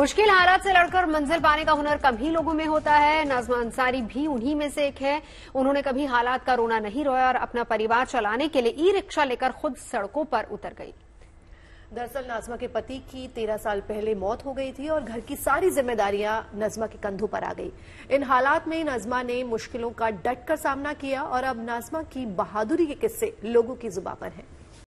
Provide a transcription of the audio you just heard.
मुश्किल हालात से लड़कर मंजिल पाने का हुनर कम ही लोगों में होता है नाजमा अंसारी भी उन्हीं में से एक है उन्होंने कभी हालात का रोना नहीं रोया और अपना परिवार चलाने के लिए ई रिक्शा लेकर खुद सड़कों पर उतर गई दरअसल नाजमा के पति की तेरह साल पहले मौत हो गई थी और घर की सारी जिम्मेदारियां नजमा के कंधों पर आ गई इन हालात में नजमा ने मुश्किलों का डट कर सामना किया और अब नाजमा की बहादुरी के किस्से लोगों की जुबा पर है